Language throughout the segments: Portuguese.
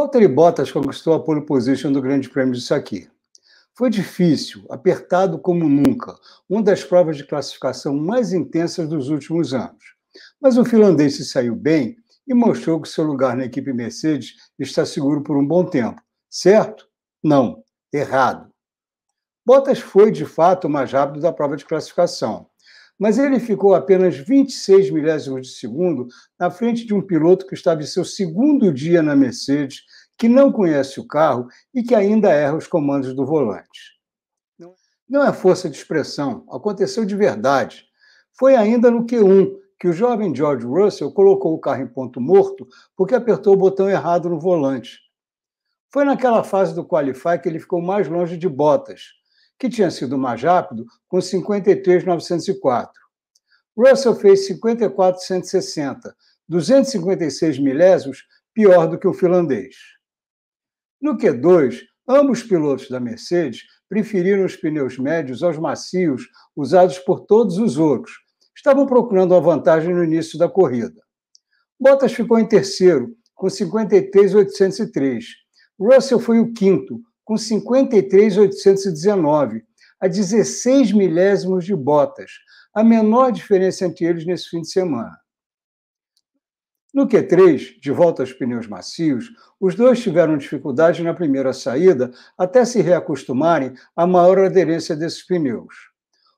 Valtteri Bottas conquistou a pole position do Grande Prêmio de Saqui. Foi difícil, apertado como nunca, uma das provas de classificação mais intensas dos últimos anos. Mas o finlandês se saiu bem e mostrou que seu lugar na equipe Mercedes está seguro por um bom tempo. Certo? Não, errado. Bottas foi de fato o mais rápido da prova de classificação mas ele ficou apenas 26 milésimos de segundo na frente de um piloto que estava em seu segundo dia na Mercedes, que não conhece o carro e que ainda erra os comandos do volante. Não é, é força de expressão, aconteceu de verdade. Foi ainda no Q1 que o jovem George Russell colocou o carro em ponto morto porque apertou o botão errado no volante. Foi naquela fase do qualify que ele ficou mais longe de Bottas, que tinha sido mais rápido, com 53,904. Russell fez 54,160, 256 milésimos pior do que o finlandês. No Q2, ambos pilotos da Mercedes preferiram os pneus médios aos macios usados por todos os outros. Estavam procurando uma vantagem no início da corrida. Bottas ficou em terceiro, com 53,803. Russell foi o quinto, com 53,819, a 16 milésimos de Bottas, a menor diferença entre eles nesse fim de semana. No Q3, de volta aos pneus macios, os dois tiveram dificuldade na primeira saída até se reacostumarem à maior aderência desses pneus.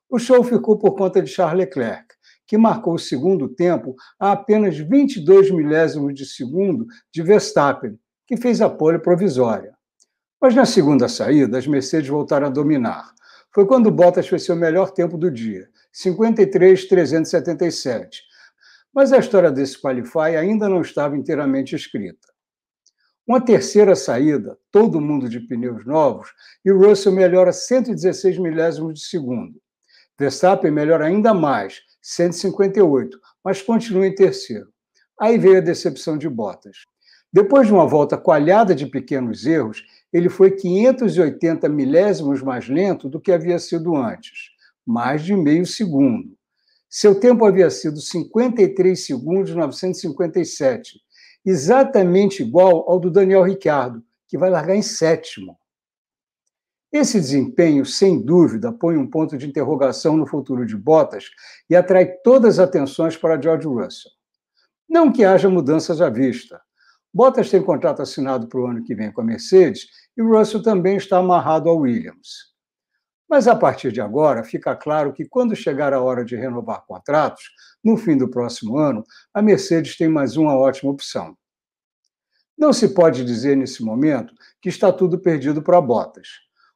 O show ficou por conta de Charles Leclerc, que marcou o segundo tempo a apenas 22 milésimos de segundo de Verstappen, que fez a pole provisória. Mas na segunda saída, as Mercedes voltaram a dominar. Foi quando Bottas fez seu melhor tempo do dia, 53,377. Mas a história desse qualify ainda não estava inteiramente escrita. Uma terceira saída, todo mundo de pneus novos, e Russell melhora 116 milésimos de segundo. Verstappen melhora ainda mais, 158, mas continua em terceiro. Aí veio a decepção de Bottas. Depois de uma volta coalhada de pequenos erros, ele foi 580 milésimos mais lento do que havia sido antes, mais de meio segundo. Seu tempo havia sido 53 segundos 957, exatamente igual ao do Daniel Ricciardo, que vai largar em sétimo. Esse desempenho, sem dúvida, põe um ponto de interrogação no futuro de Bottas e atrai todas as atenções para George Russell. Não que haja mudanças à vista. Bottas tem contrato assinado para o ano que vem com a Mercedes e Russell também está amarrado ao Williams. Mas a partir de agora, fica claro que quando chegar a hora de renovar contratos, no fim do próximo ano, a Mercedes tem mais uma ótima opção. Não se pode dizer nesse momento que está tudo perdido para Bottas.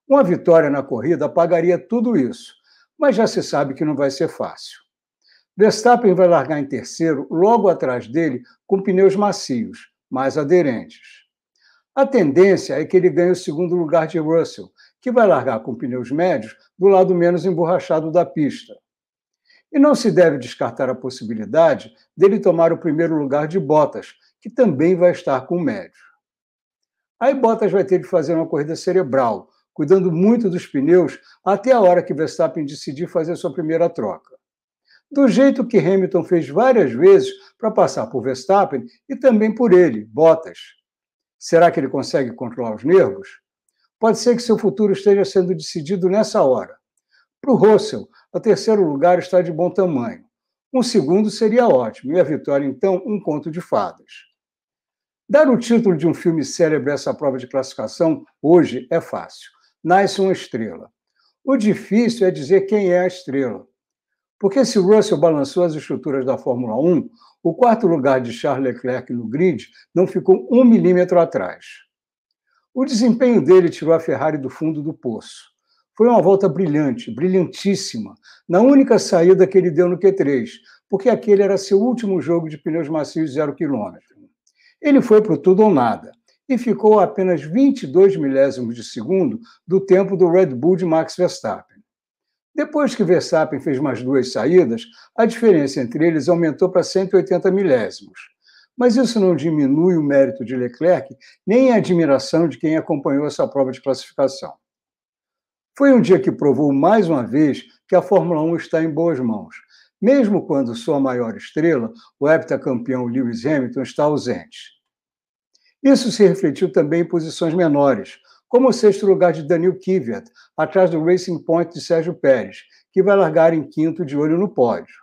Uma vitória na corrida apagaria tudo isso, mas já se sabe que não vai ser fácil. Verstappen vai largar em terceiro, logo atrás dele, com pneus macios, mais aderentes. A tendência é que ele ganhe o segundo lugar de Russell, que vai largar com pneus médios do lado menos emborrachado da pista. E não se deve descartar a possibilidade dele tomar o primeiro lugar de Bottas, que também vai estar com médio. Aí Bottas vai ter de fazer uma corrida cerebral, cuidando muito dos pneus até a hora que Verstappen decidir fazer sua primeira troca. Do jeito que Hamilton fez várias vezes para passar por Verstappen e também por ele, Bottas. Será que ele consegue controlar os nervos? Pode ser que seu futuro esteja sendo decidido nessa hora. Para o Russell, o terceiro lugar está de bom tamanho. Um segundo seria ótimo, e a vitória, então, um conto de fadas. Dar o título de um filme célebre a essa prova de classificação hoje é fácil. Nasce uma estrela. O difícil é dizer quem é a estrela. Porque se Russell balançou as estruturas da Fórmula 1, o quarto lugar de Charles Leclerc no grid não ficou um milímetro atrás. O desempenho dele tirou a Ferrari do fundo do poço. Foi uma volta brilhante, brilhantíssima, na única saída que ele deu no Q3, porque aquele era seu último jogo de pneus macios zero quilômetro. Ele foi para o tudo ou nada e ficou a apenas 22 milésimos de segundo do tempo do Red Bull de Max Verstappen. Depois que Verstappen fez mais duas saídas, a diferença entre eles aumentou para 180 milésimos. Mas isso não diminui o mérito de Leclerc, nem a admiração de quem acompanhou essa prova de classificação. Foi um dia que provou mais uma vez que a Fórmula 1 está em boas mãos, mesmo quando sua maior estrela, o heptacampeão Lewis Hamilton, está ausente. Isso se refletiu também em posições menores, como o sexto lugar de Daniel Kivet, atrás do Racing Point de Sérgio Pérez, que vai largar em quinto de olho no pódio.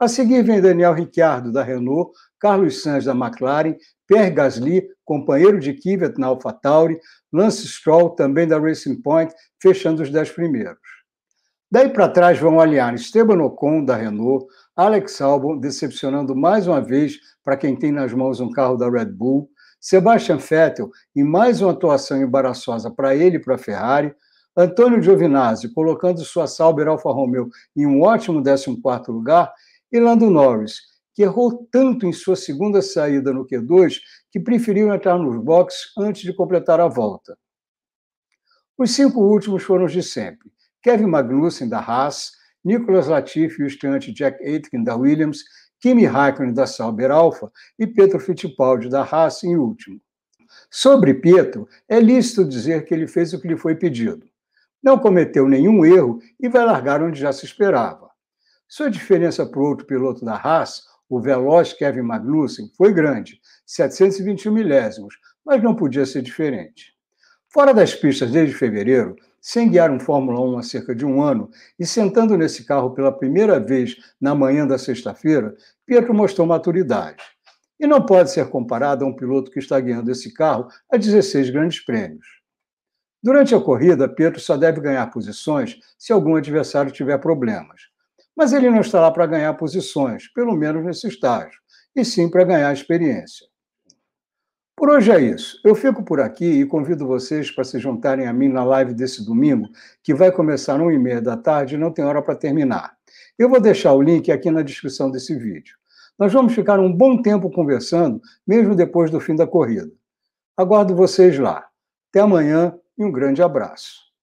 A seguir vem Daniel Ricciardo, da Renault, Carlos Sainz, da McLaren, Pierre Gasly, companheiro de Kivet na AlphaTauri, Lance Stroll, também da Racing Point, fechando os dez primeiros. Daí para trás vão aliar Esteban Ocon, da Renault, Alex Albon, decepcionando mais uma vez para quem tem nas mãos um carro da Red Bull, Sebastian Vettel, em mais uma atuação embaraçosa para ele e para a Ferrari, Antônio Giovinazzi colocando sua Sauber Alfa Romeo em um ótimo 14º lugar e Lando Norris, que errou tanto em sua segunda saída no Q2 que preferiu entrar nos boxes antes de completar a volta. Os cinco últimos foram os de sempre. Kevin Magnussen, da Haas, Nicolas Latifi, o estreante Jack Aitken, da Williams Kimi Raikkonen da Sauber Alpha e Pietro Fittipaldi da Haas em último. Sobre Pietro, é lícito dizer que ele fez o que lhe foi pedido. Não cometeu nenhum erro e vai largar onde já se esperava. Sua diferença para o outro piloto da Haas, o veloz Kevin Magnussen, foi grande, 721 milésimos, mas não podia ser diferente. Fora das pistas desde fevereiro, sem guiar um Fórmula 1 há cerca de um ano e sentando nesse carro pela primeira vez na manhã da sexta-feira, Pietro mostrou maturidade. E não pode ser comparado a um piloto que está guiando esse carro a 16 grandes prêmios. Durante a corrida, Pietro só deve ganhar posições se algum adversário tiver problemas. Mas ele não está lá para ganhar posições, pelo menos nesse estágio, e sim para ganhar experiência. Por hoje é isso. Eu fico por aqui e convido vocês para se juntarem a mim na live desse domingo, que vai começar às 1h30 da tarde e não tem hora para terminar. Eu vou deixar o link aqui na descrição desse vídeo. Nós vamos ficar um bom tempo conversando, mesmo depois do fim da corrida. Aguardo vocês lá. Até amanhã e um grande abraço.